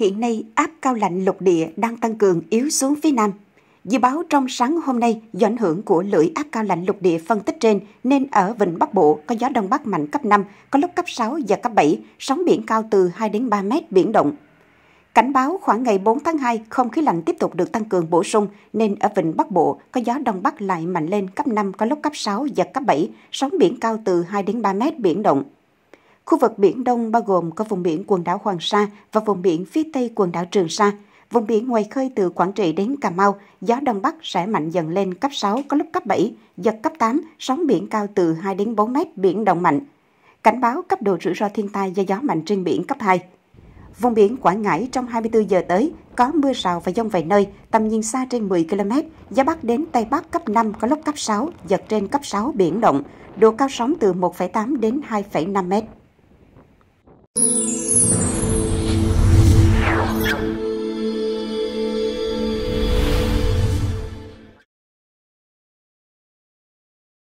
hiện nay áp cao lạnh lục địa đang tăng cường yếu xuống phía Nam. Dự báo trong sáng hôm nay, do ảnh hưởng của lưỡi áp cao lạnh lục địa phân tích trên, nên ở Vịnh Bắc Bộ có gió Đông Bắc mạnh cấp 5, có lúc cấp 6 và cấp 7, sóng biển cao từ 2 đến 3 mét biển động. Cảnh báo khoảng ngày 4 tháng 2, không khí lạnh tiếp tục được tăng cường bổ sung, nên ở Vịnh Bắc Bộ có gió Đông Bắc lại mạnh lên cấp 5, có lúc cấp 6, và cấp 7, sóng biển cao từ 2 đến 3 mét biển động. Khu vực biển Đông bao gồm có vùng biển quần đảo Hoàng Sa và vùng biển phía tây quần đảo Trường Sa. Vùng biển ngoài khơi từ Quảng Trị đến Cà Mau, gió Đông Bắc sẽ mạnh dần lên cấp 6, có lúc cấp 7, giật cấp 8, sóng biển cao từ 2 đến 4 mét, biển động mạnh. Cảnh báo cấp độ rủi ro thiên tai do gió mạnh trên biển cấp 2. Vùng biển Quảng Ngãi trong 24 giờ tới có mưa rào và dông vài nơi, tầm nhìn xa trên 10 km, gió Bắc đến Tây Bắc cấp 5 có lúc cấp 6, giật trên cấp 6 biển động, độ cao sóng từ 1,8 đến 2,5 mét.